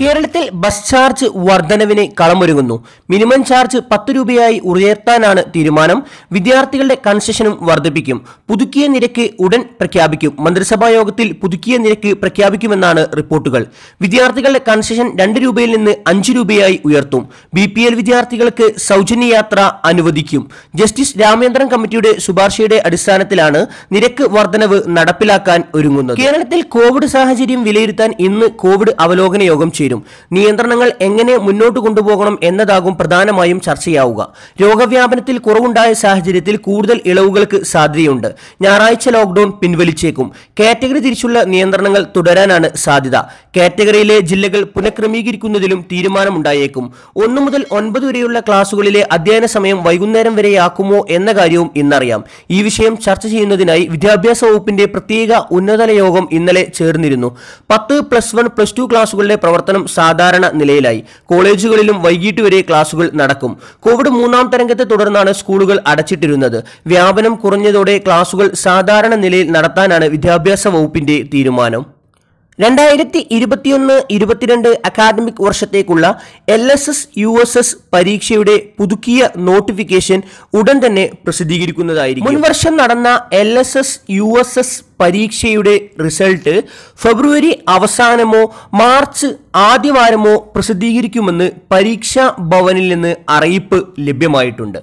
കേരളത്തിൽ bus charge വർധനവിന് കളമൊരുങ്ങുന്നു മിനിമം ചാർജ് പത്ത് രൂപയായി ഉയർത്താനാണ് തീരുമാനം വിദ്യാർത്ഥികളുടെ കൺസെഷനും വർദ്ധിപ്പിക്കും പുതുക്കിയ നിരക്ക് ഉടൻ പ്രഖ്യാപിക്കും മന്ത്രിസഭാ യോഗത്തിൽ പുതുക്കിയ നിരക്ക് പ്രഖ്യാപിക്കുമെന്നാണ് റിപ്പോർട്ടുകൾ വിദ്യാർത്ഥികളുടെ കൺസെഷൻ രണ്ട് രൂപയിൽ നിന്ന് അഞ്ച് രൂപയായി ഉയർത്തും ബി പി എൽ വിദ്യാർത്ഥികൾക്ക് സൗജന്യ യാത്ര അനുവദിക്കും ജസ്റ്റിസ് രാമേന്ദ്രൻ കമ്മിറ്റിയുടെ ശുപാർശയുടെ അടിസ്ഥാനത്തിലാണ് നിരക്ക് വർധനവ് നടപ്പിലാക്കാൻ ഒരുങ്ങുന്നത് കേരളത്തിൽ കോവിഡ് സാഹചര്യം വിലയിരുത്താൻ ഇന്ന് കോവിഡ് അവലോകന യോഗം ചേരും തീരും നിയന്ത്രണങ്ങൾ എങ്ങനെ മുന്നോട്ട് കൊണ്ടുപോകണം എന്നതാകും പ്രധാനമായും ചർച്ചയാവുക രോഗവ്യാപനത്തിൽ കുറവുണ്ടായ സാഹചര്യത്തിൽ കൂടുതൽ ഇളവുകൾക്ക് സാധ്യതയുണ്ട് ഞായറാഴ്ച ലോക്ഡൌൺ പിൻവലിച്ചേക്കും കാറ്റഗറി തിരിച്ചുള്ള നിയന്ത്രണങ്ങൾ തുടരാനാണ് സാധ്യത കാറ്റഗറിയിലെ ജില്ലകൾ പുനഃക്രമീകരിക്കുന്നതിലും തീരുമാനമുണ്ടായേക്കും ഒന്നു മുതൽ ഒൻപത് വരെയുള്ള ക്ലാസുകളിലെ അധ്യയന സമയം വൈകുന്നേരം വരെയാക്കുമോ എന്ന കാര്യവും ഇന്നറിയാം ഈ വിഷയം ചർച്ച ചെയ്യുന്നതിനായി വിദ്യാഭ്യാസ വകുപ്പിന്റെ പ്രത്യേക ഉന്നതല യോഗം ഇന്നലെ ചേർന്നിരുന്നു പത്ത് പ്ലസ് വൺ പ്ലസ് ടു ക്ലാസുകളുടെ പ്രവർത്തനം നിയന്ത്രണം സാധാരണ നിലയിലായി കോളേജുകളിലും വൈകിട്ട് വരെ ക്ലാസുകൾ നടക്കും കോവിഡ് മൂന്നാം തരംഗത്തെ തുടർന്നാണ് സ്കൂളുകൾ അടച്ചിട്ടിരുന്നത് വ്യാപനം കുറഞ്ഞതോടെ ക്ലാസുകൾ സാധാരണ നിലയിൽ നടത്താനാണ് വിദ്യാഭ്യാസ വകുപ്പിന്റെ തീരുമാനം രണ്ടായിരത്തി ഇരുപത്തിയൊന്ന് ഇരുപത്തിരണ്ട് അക്കാദമിക് വർഷത്തേക്കുള്ള L S S U S S പരീക്ഷയുടെ പുതുക്കിയ നോട്ടിഫിക്കേഷൻ ഉടൻ തന്നെ പ്രസിദ്ധീകരിക്കുന്നതായിരിക്കും മുൻവർഷം നടന്ന L S S U S S പരീക്ഷയുടെ റിസൾട്ട് ഫെബ്രുവരി അവസാനമോ മാർച്ച് ആദ്യവാരമോ പ്രസിദ്ധീകരിക്കുമെന്ന് പരീക്ഷാ ഭവനിൽ നിന്ന് അറിയിപ്പ് ലഭ്യമായിട്ടുണ്ട്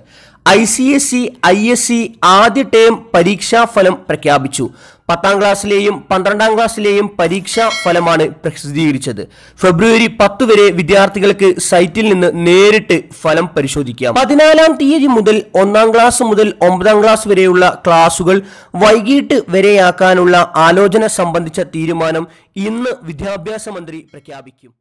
I C S C I S C ആദ്യ ടേം പരീക്ഷാഫലം പ്രഖ്യാപിച്ചു പത്താം ക്ലാസ്സിലെയും പന്ത്രണ്ടാം ക്ലാസ്സിലെയും പരീക്ഷാ ഫലമാണ് പ്രസിദ്ധീകരിച്ചത് ഫെബ്രുവരി പത്ത് വരെ വിദ്യാർത്ഥികൾക്ക് സൈറ്റിൽ നിന്ന് നേരിട്ട് ഫലം പരിശോധിക്കാം പതിനാലാം തീയതി മുതൽ ഒന്നാം ക്ലാസ് മുതൽ ഒമ്പതാം ക്ലാസ് വരെയുള്ള ക്ലാസുകൾ വൈകിട്ട് വരെയാക്കാനുള്ള ആലോചന സംബന്ധിച്ച തീരുമാനം ഇന്ന് വിദ്യാഭ്യാസ മന്ത്രി പ്രഖ്യാപിക്കും